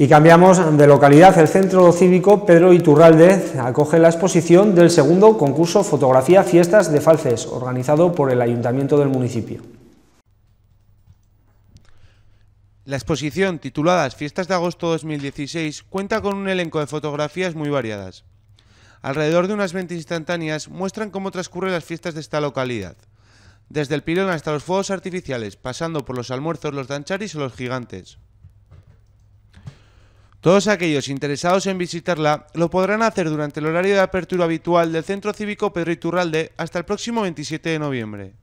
Y cambiamos de localidad. El Centro Cívico Pedro Iturraldez acoge la exposición del segundo concurso Fotografía Fiestas de Falces, organizado por el Ayuntamiento del municipio. La exposición, titulada Fiestas de Agosto 2016, cuenta con un elenco de fotografías muy variadas. Alrededor de unas 20 instantáneas muestran cómo transcurren las fiestas de esta localidad. Desde el pilón hasta los fuegos artificiales, pasando por los almuerzos, los dancharis o los gigantes. Todos aquellos interesados en visitarla lo podrán hacer durante el horario de apertura habitual del Centro Cívico Pedro Iturralde hasta el próximo 27 de noviembre.